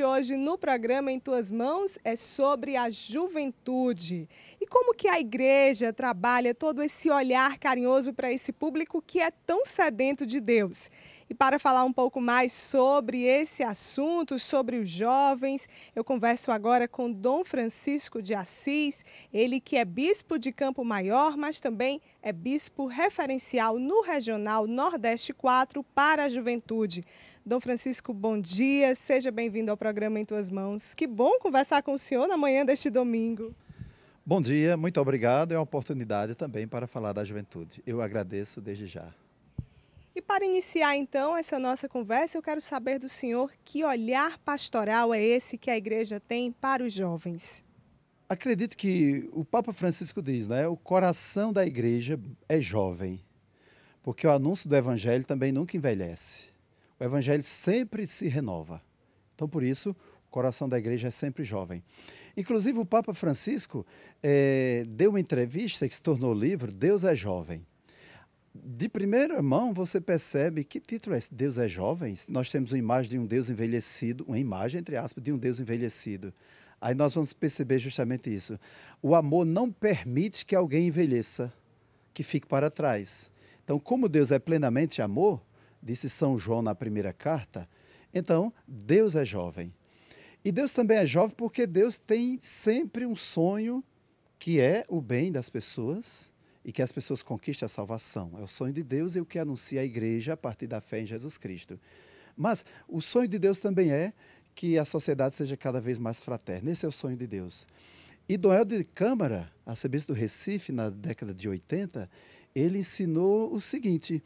de hoje no programa Em Tuas Mãos é sobre a juventude. E como que a igreja trabalha todo esse olhar carinhoso para esse público que é tão sedento de Deus? E para falar um pouco mais sobre esse assunto, sobre os jovens, eu converso agora com Dom Francisco de Assis, ele que é bispo de Campo Maior, mas também é bispo referencial no Regional Nordeste 4 para a Juventude. Dom Francisco, bom dia. Seja bem-vindo ao programa Em Tuas Mãos. Que bom conversar com o senhor na manhã deste domingo. Bom dia, muito obrigado. É uma oportunidade também para falar da juventude. Eu agradeço desde já. E para iniciar então essa nossa conversa, eu quero saber do senhor que olhar pastoral é esse que a igreja tem para os jovens. Acredito que o Papa Francisco diz, né? O coração da igreja é jovem, porque o anúncio do evangelho também nunca envelhece. O evangelho sempre se renova. Então, por isso, o coração da igreja é sempre jovem. Inclusive, o Papa Francisco eh, deu uma entrevista que se tornou livro Deus é Jovem. De primeira mão, você percebe que título é esse? Deus é Jovem? Nós temos uma imagem de um Deus envelhecido, uma imagem, entre aspas, de um Deus envelhecido. Aí nós vamos perceber justamente isso. O amor não permite que alguém envelheça, que fique para trás. Então, como Deus é plenamente amor, disse São João na primeira carta, então Deus é jovem. E Deus também é jovem porque Deus tem sempre um sonho que é o bem das pessoas e que as pessoas conquistem a salvação. É o sonho de Deus e o que anuncia a igreja a partir da fé em Jesus Cristo. Mas o sonho de Deus também é que a sociedade seja cada vez mais fraterna. Esse é o sonho de Deus. E Doel de Câmara, arcebispo do Recife, na década de 80, ele ensinou o seguinte: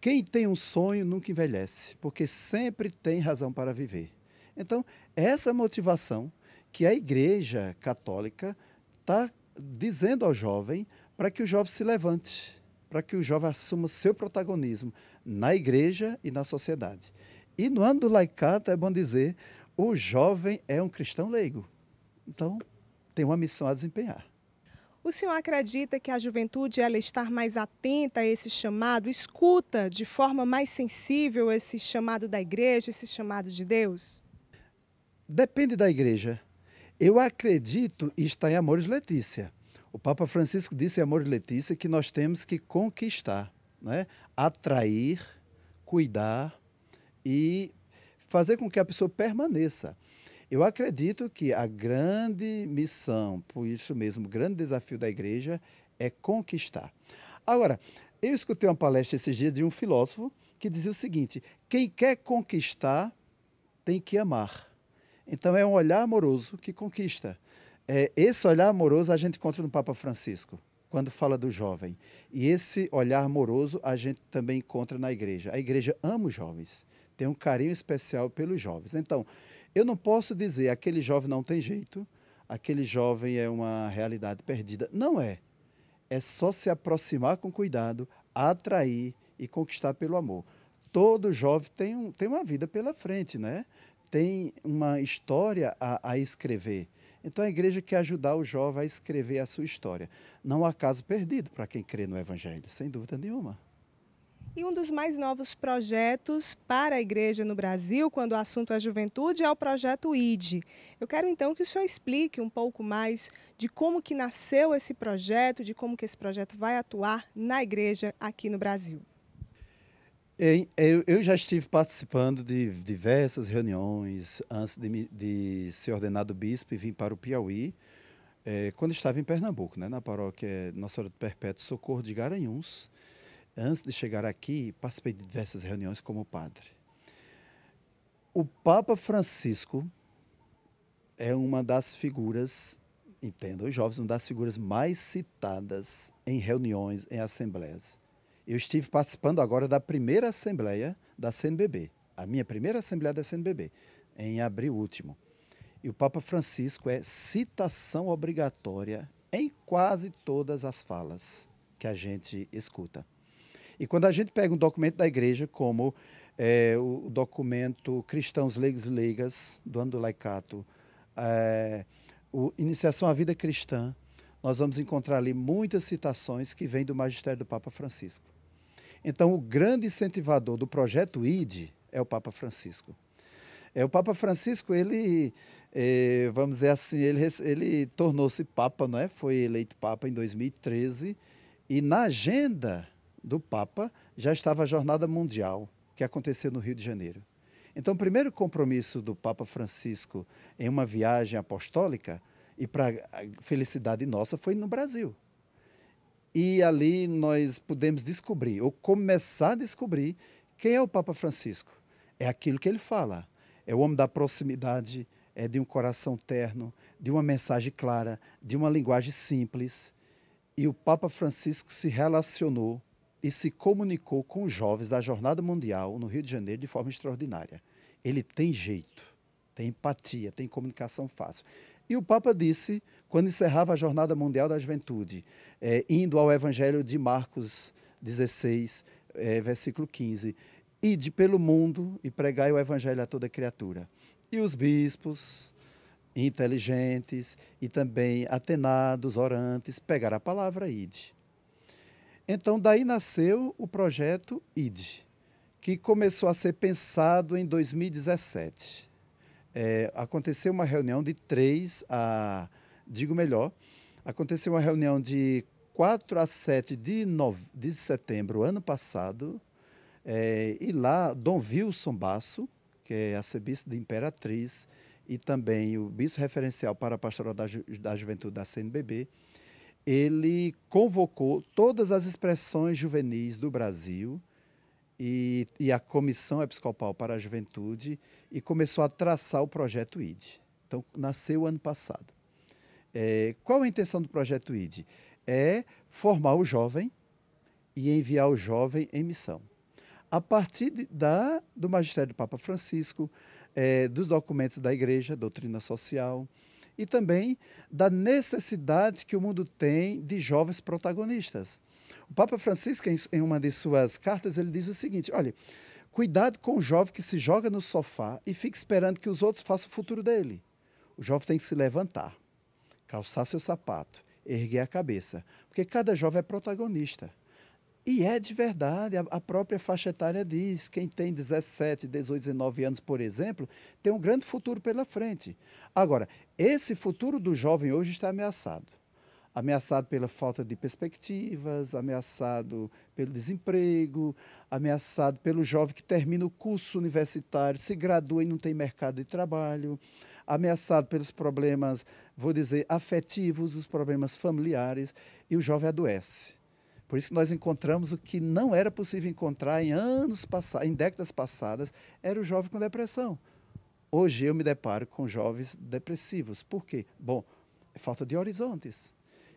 quem tem um sonho nunca envelhece, porque sempre tem razão para viver. Então, essa motivação que a Igreja Católica está dizendo ao jovem para que o jovem se levante, para que o jovem assuma seu protagonismo na igreja e na sociedade. E no ano do laicato, é bom dizer, o jovem é um cristão leigo. Então, tem uma missão a desempenhar. O senhor acredita que a juventude ela estar mais atenta a esse chamado, escuta de forma mais sensível esse chamado da igreja, esse chamado de Deus? Depende da igreja. Eu acredito e está em Amores Letícia. O Papa Francisco disse em Amores Letícia que nós temos que conquistar, né? atrair, cuidar e fazer com que a pessoa permaneça. Eu acredito que a grande missão, por isso mesmo, o grande desafio da igreja é conquistar. Agora, eu escutei uma palestra esses dias de um filósofo que dizia o seguinte: quem quer conquistar tem que amar. Então é um olhar amoroso que conquista. É, esse olhar amoroso a gente encontra no Papa Francisco, quando fala do jovem. E esse olhar amoroso a gente também encontra na igreja. A igreja ama os jovens, tem um carinho especial pelos jovens. Então, eu não posso dizer aquele jovem não tem jeito, aquele jovem é uma realidade perdida. Não é. É só se aproximar com cuidado, atrair e conquistar pelo amor. Todo jovem tem, um, tem uma vida pela frente, né? tem uma história a, a escrever. Então a igreja quer ajudar o jovem a escrever a sua história. Não há caso perdido para quem crê no Evangelho, sem dúvida nenhuma. E um dos mais novos projetos para a igreja no Brasil, quando o assunto é juventude, é o projeto ID. Eu quero então que o senhor explique um pouco mais de como que nasceu esse projeto, de como que esse projeto vai atuar na igreja aqui no Brasil. É, é, eu já estive participando de diversas reuniões antes de, de ser ordenado bispo e vim para o Piauí, é, quando estava em Pernambuco, né, na paróquia Nossa Senhora do Perpétuo Socorro de Garanhuns, Antes de chegar aqui, participei de diversas reuniões como padre. O Papa Francisco é uma das figuras, entenda, os jovens, uma das figuras mais citadas em reuniões, em assembleias. Eu estive participando agora da primeira assembleia da CNBB, a minha primeira assembleia da CNBB, em abril último. E o Papa Francisco é citação obrigatória em quase todas as falas que a gente escuta. E quando a gente pega um documento da igreja, como é, o documento Cristãos Leigos e Leigas, do ano do Laicato, é, o Iniciação à Vida Cristã, nós vamos encontrar ali muitas citações que vêm do magistério do Papa Francisco. Então, o grande incentivador do projeto ID é o Papa Francisco. É, o Papa Francisco, ele, é, vamos dizer assim, ele, ele tornou-se Papa, não é? Foi eleito Papa em 2013. E na agenda do Papa, já estava a Jornada Mundial, que aconteceu no Rio de Janeiro. Então, o primeiro compromisso do Papa Francisco em uma viagem apostólica, e para felicidade nossa, foi no Brasil. E ali nós pudemos descobrir, ou começar a descobrir, quem é o Papa Francisco. É aquilo que ele fala. É o homem da proximidade, é de um coração terno, de uma mensagem clara, de uma linguagem simples. E o Papa Francisco se relacionou e se comunicou com os jovens da Jornada Mundial no Rio de Janeiro de forma extraordinária. Ele tem jeito, tem empatia, tem comunicação fácil. E o Papa disse, quando encerrava a Jornada Mundial da Juventude, é, indo ao Evangelho de Marcos 16, é, versículo 15: Ide pelo mundo e pregai o Evangelho a toda criatura. E os bispos, inteligentes e também atenados, orantes, pegaram a palavra e ide então, daí nasceu o projeto ID, que começou a ser pensado em 2017. É, aconteceu uma reunião de três a. Digo melhor, aconteceu uma reunião de 4 a 7 de, nove, de setembro, ano passado, é, e lá Dom Wilson Basso, que é arcebispo de Imperatriz, e também o bispo referencial para a Pastoral da, Ju, da Juventude da CNBB, ele convocou todas as expressões juvenis do Brasil e, e, a Comissão Episcopal para a Juventude e começou a traçar o projeto ID. Então, nasceu ano passado. É, qual a intenção do projeto ID? É formar o jovem e enviar o jovem em missão. A partir de, da, do magistério do Papa Francisco, é, dos documentos da Igreja, doutrina social, e também da necessidade que o mundo tem de jovens protagonistas. O Papa Francisco, em uma de suas cartas, ele diz o seguinte: olha, cuidado com o jovem que se joga no sofá e fica esperando que os outros façam o futuro dele. O jovem tem que se levantar, calçar seu sapato, erguer a cabeça, porque cada jovem é protagonista. E é de verdade, a, própria faixa etária diz, quem tem 17, 18, 19 anos, por exemplo, tem um grande futuro pela frente. Agora, esse futuro do jovem hoje está ameaçado. Ameaçado pela falta de perspectivas, ameaçado pelo desemprego, ameaçado pelo jovem que termina o curso universitário, se gradua e não tem mercado de trabalho, ameaçado pelos problemas, vou dizer, afetivos, os problemas familiares, e o jovem adoece por isso que nós encontramos o que não era possível encontrar em anos passados, em décadas passadas, era o jovem com depressão. Hoje eu me deparo com jovens depressivos. Por quê? Bom, é falta de horizontes.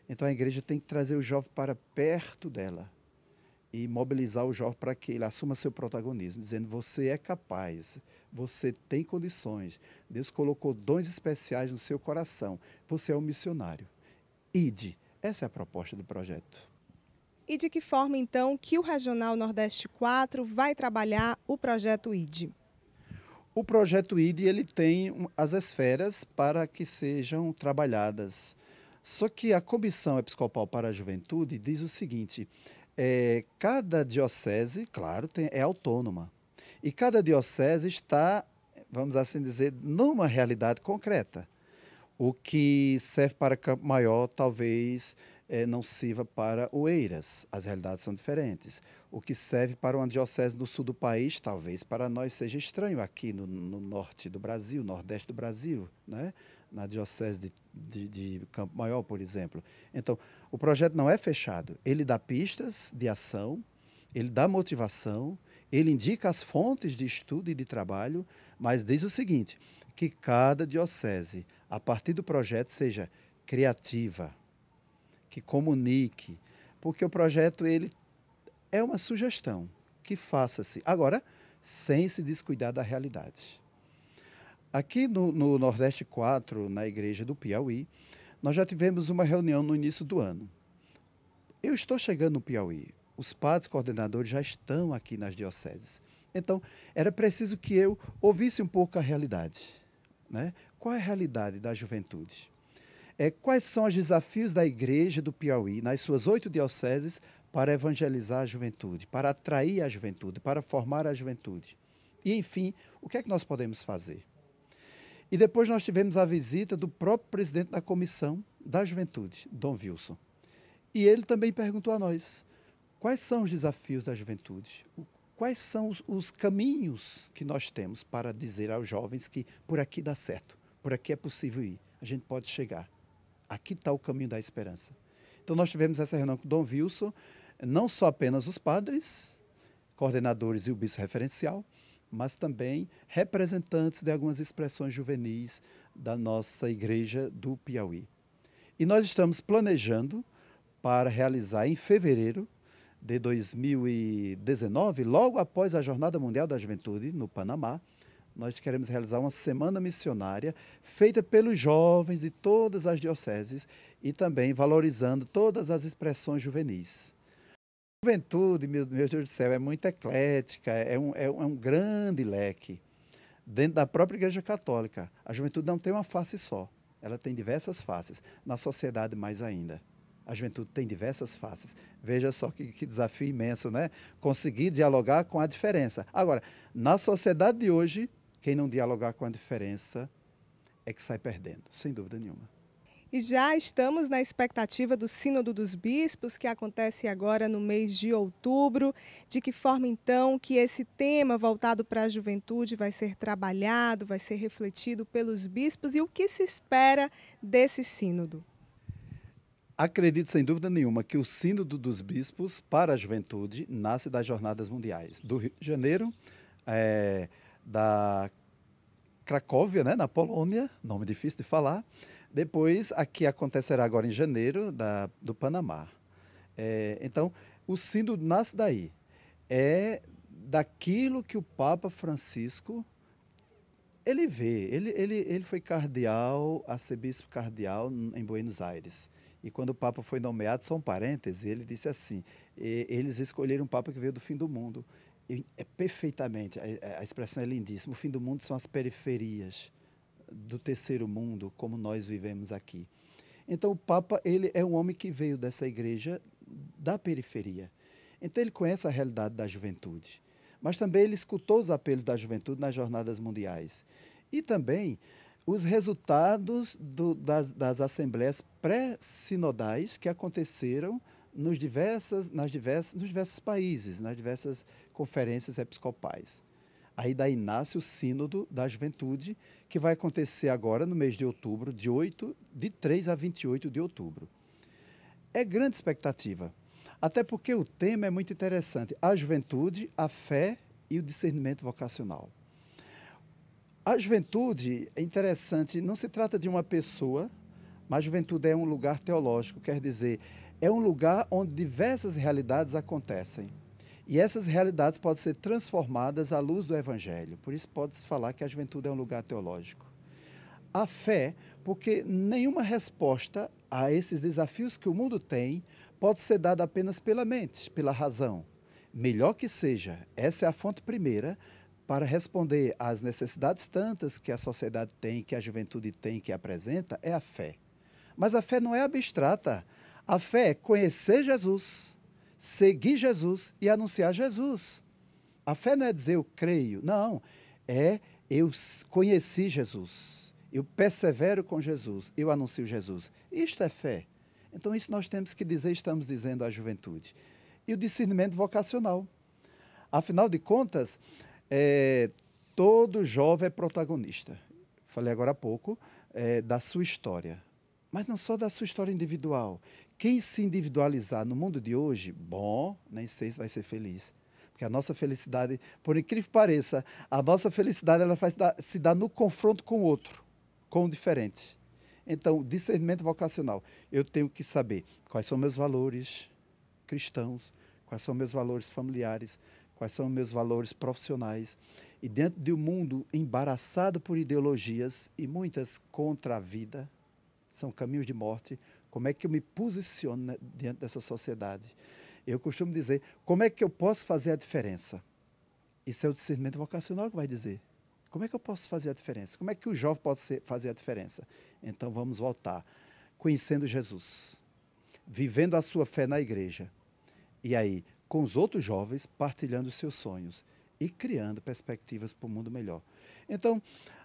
Então a igreja tem que trazer o jovem para perto dela e mobilizar o jovem para que ele assuma seu protagonismo, dizendo: você é capaz, você tem condições. Deus colocou dons especiais no seu coração. Você é um missionário. Ide. Essa é a proposta do projeto e de que forma, então, que o Regional Nordeste 4 vai trabalhar o projeto ID? O projeto ID ele tem as esferas para que sejam trabalhadas. Só que a Comissão Episcopal para a Juventude diz o seguinte: é, cada diocese, claro, tem, é autônoma. E cada diocese está, vamos assim dizer, numa realidade concreta. O que serve para Campo Maior, talvez, é, não sirva para Oeiras. As realidades são diferentes. O que serve para uma diocese no sul do país, talvez para nós seja estranho aqui no, no norte do Brasil, nordeste do Brasil, né? na diocese de, de, de, Campo Maior, por exemplo. Então, o projeto não é fechado. Ele dá pistas de ação, ele dá motivação, ele indica as fontes de estudo e de trabalho, mas diz o seguinte: que cada diocese, a partir do projeto, seja criativa, que comunique, porque o projeto ele é uma sugestão que faça-se. Agora, sem se descuidar da realidade. Aqui no, no, Nordeste 4, na igreja do Piauí, nós já tivemos uma reunião no início do ano. Eu estou chegando no Piauí, os padres coordenadores já estão aqui nas dioceses. Então, era preciso que eu ouvisse um pouco a realidade. Né? Qual é a realidade da juventude? É, quais são os desafios da Igreja do Piauí, nas suas oito dioceses, para evangelizar a juventude, para atrair a juventude, para formar a juventude? E, enfim, o que é que nós podemos fazer? E depois nós tivemos a visita do próprio presidente da Comissão da Juventude, Dom Wilson. E ele também perguntou a nós quais são os desafios da juventude, quais são os, os, caminhos que nós temos para dizer aos jovens que por aqui dá certo, por aqui é possível ir, a gente pode chegar aqui está o caminho da esperança. Então, nós tivemos essa reunião com o Dom Wilson, não só apenas os padres, coordenadores e o bispo referencial, mas também representantes de algumas expressões juvenis da nossa igreja do Piauí. E nós estamos planejando para realizar em fevereiro de 2019, logo após a Jornada Mundial da Juventude no Panamá, nós queremos realizar uma semana missionária feita pelos jovens de todas as dioceses e também valorizando todas as expressões juvenis. A juventude, meu, meu Deus do céu, é muito eclética, é um, é, é um grande leque. Dentro da própria Igreja Católica, a juventude não tem uma face só, ela tem diversas faces, na sociedade mais ainda. A juventude tem diversas faces. Veja só que, que, desafio imenso, né? Conseguir dialogar com a diferença. Agora, na sociedade de hoje, quem não dialogar com a diferença é que sai perdendo, sem dúvida nenhuma. E já estamos na expectativa do Sínodo dos Bispos, que acontece agora no mês de outubro. De que forma, então, que esse tema voltado para a juventude vai ser trabalhado, vai ser refletido pelos bispos e o que se espera desse Sínodo? Acredito, sem dúvida nenhuma, que o Sínodo dos Bispos para a Juventude nasce das Jornadas Mundiais. Do Rio de Janeiro, é, da Cracóvia, né, na Polônia, nome difícil de falar. Depois, a que acontecerá agora em janeiro, da, do Panamá. É, então, o sínodo nasce daí. É daquilo que o Papa Francisco ele vê. Ele, ele, ele foi cardeal, arcebispo cardeal em Buenos Aires. E quando o Papa foi nomeado, são um parênteses, ele disse assim: eles escolheram um Papa que veio do fim do mundo é perfeitamente, a, a expressão é lindíssima, o fim do mundo são as periferias do terceiro mundo, como nós vivemos aqui. Então o Papa ele é um homem que veio dessa igreja da periferia. Então ele conhece a realidade da juventude, mas também ele escutou os apelos da juventude nas jornadas mundiais e também os resultados do, das, das assembleias pré-sinodais que aconteceram nos diversas, nas diversas, nos diversos países, nas diversas conferências episcopais. Aí daí nasce o Sínodo da Juventude, que vai acontecer agora no mês de outubro, de 8, de 3 a 28 de outubro. É grande expectativa, até porque o tema é muito interessante: a juventude, a fé e o discernimento vocacional. A juventude é interessante, não se trata de uma pessoa, mas a juventude é um lugar teológico, quer dizer, é um lugar onde diversas realidades acontecem. E essas realidades podem ser transformadas à luz do Evangelho. Por isso, pode-se falar que a juventude é um lugar teológico. A fé, porque nenhuma resposta a esses desafios que o mundo tem pode ser dada apenas pela mente, pela razão. Melhor que seja, essa é a fonte primeira para responder às necessidades tantas que a sociedade tem, que a juventude tem, que apresenta, é a fé. Mas a fé não é abstrata. A fé é conhecer Jesus, seguir Jesus e anunciar Jesus. A fé não é dizer eu creio, não. É eu conheci Jesus, eu persevero com Jesus, eu anuncio Jesus. Isto é fé. Então, isso nós temos que dizer, estamos dizendo à juventude. E o discernimento vocacional. Afinal de contas, é, todo jovem é protagonista. Falei agora há pouco é, da sua história mas não só da sua história individual. Quem se individualizar no mundo de hoje, bom, nem sei se vai ser feliz. Porque a nossa felicidade, por incrível que pareça, a nossa felicidade ela faz se dá no confronto com o outro, com o diferente. Então, discernimento vocacional. Eu tenho que saber quais são meus valores cristãos, quais são meus valores familiares, quais são meus valores profissionais. E dentro de um mundo embaraçado por ideologias e muitas contra a vida, são caminhos de morte. Como é que eu me posiciono diante dessa sociedade? Eu costumo dizer, como é que eu posso fazer a diferença? Isso é o discernimento vocacional que vai dizer. Como é que eu posso fazer a diferença? Como é que o jovem pode ser, fazer a diferença? Então vamos voltar. Conhecendo Jesus, vivendo a sua fé na igreja, e aí, com os outros jovens, partilhando seus sonhos e criando perspectivas para o mundo melhor. Então,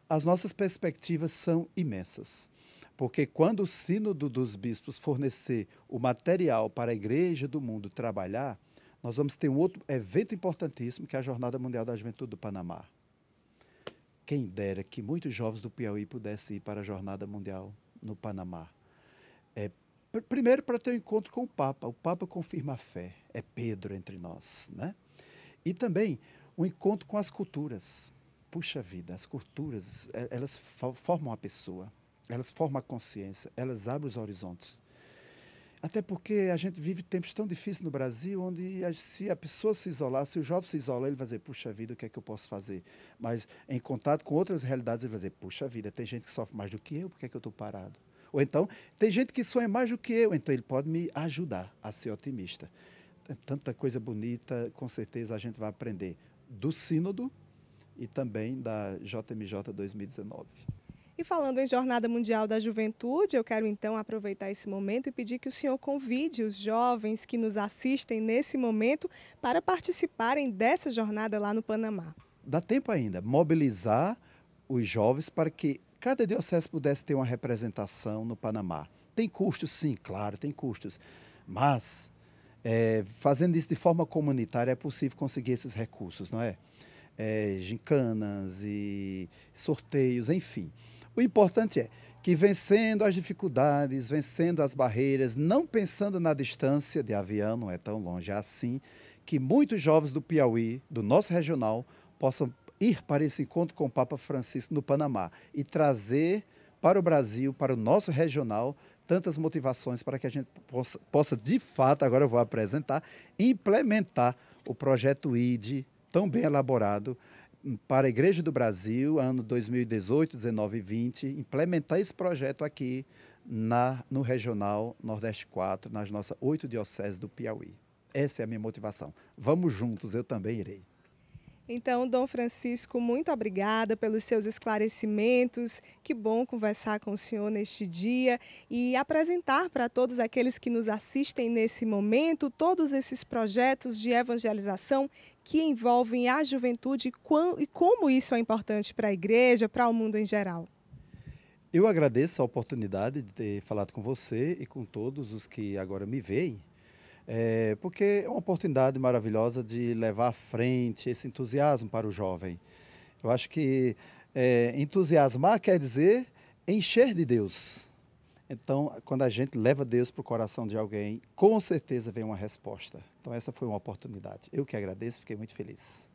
as nossas perspectivas são imensas. Porque quando o Sínodo dos Bispos fornecer o material para a Igreja do Mundo trabalhar, nós vamos ter um outro evento importantíssimo, que é a Jornada Mundial da Juventude do Panamá. Quem dera que muitos jovens do Piauí pudessem ir para a Jornada Mundial no Panamá. É, pr primeiro, para ter um encontro com o Papa. O Papa confirma a fé, é Pedro entre nós. Né? E também o um encontro com as culturas. Puxa vida, as culturas, é, elas formam a pessoa elas formam a consciência, elas abrem os horizontes. Até porque a gente vive tempos tão difíceis no Brasil, onde se a pessoa se isolar, se o jovem se isolar, ele vai dizer, puxa vida, o que é que eu posso fazer? Mas em contato com outras realidades, ele vai dizer, puxa vida, tem gente que sofre mais do que eu, por que é que eu estou parado? Ou então, tem gente que sonha mais do que eu, então ele pode me ajudar a ser otimista. É tanta coisa bonita, com certeza a gente vai aprender do Sínodo e também da JMJ 2019. E falando em Jornada Mundial da Juventude, eu quero então aproveitar esse momento e pedir que o senhor convide os jovens que nos assistem nesse momento para participarem dessa jornada lá no Panamá. Dá tempo ainda, mobilizar os jovens para que cada diocese pudesse ter uma representação no Panamá. Tem custos, sim, claro, tem custos, mas é, fazendo isso de forma comunitária é possível conseguir esses recursos, não é? é gincanas e sorteios, enfim. O importante é que vencendo as dificuldades, vencendo as barreiras, não pensando na distância de avião, não é tão longe assim, que muitos jovens do Piauí, do nosso regional, possam ir para esse encontro com o Papa Francisco no Panamá e trazer para o Brasil, para o nosso regional, tantas motivações para que a gente possa, possa de fato, agora eu vou apresentar, implementar o projeto ID tão bem elaborado para a Igreja do Brasil, ano 2018, 19 e 20, implementar esse projeto aqui na, no Regional Nordeste 4, nas nossas oito dioceses do Piauí. Essa é a minha motivação. Vamos juntos, eu também irei. Então, Dom Francisco, muito obrigada pelos seus esclarecimentos. Que bom conversar com o senhor neste dia e apresentar para todos aqueles que nos assistem nesse momento todos esses projetos de evangelização que envolvem a juventude e como isso é importante para a igreja, para o mundo em geral. Eu agradeço a oportunidade de ter falado com você e com todos os que agora me veem é, porque é uma oportunidade maravilhosa de levar à frente esse entusiasmo para o jovem. Eu acho que é, entusiasmar quer dizer encher de Deus. Então, quando a gente leva Deus para o coração de alguém, com certeza vem uma resposta. Então, essa foi uma oportunidade. Eu que agradeço, fiquei muito feliz.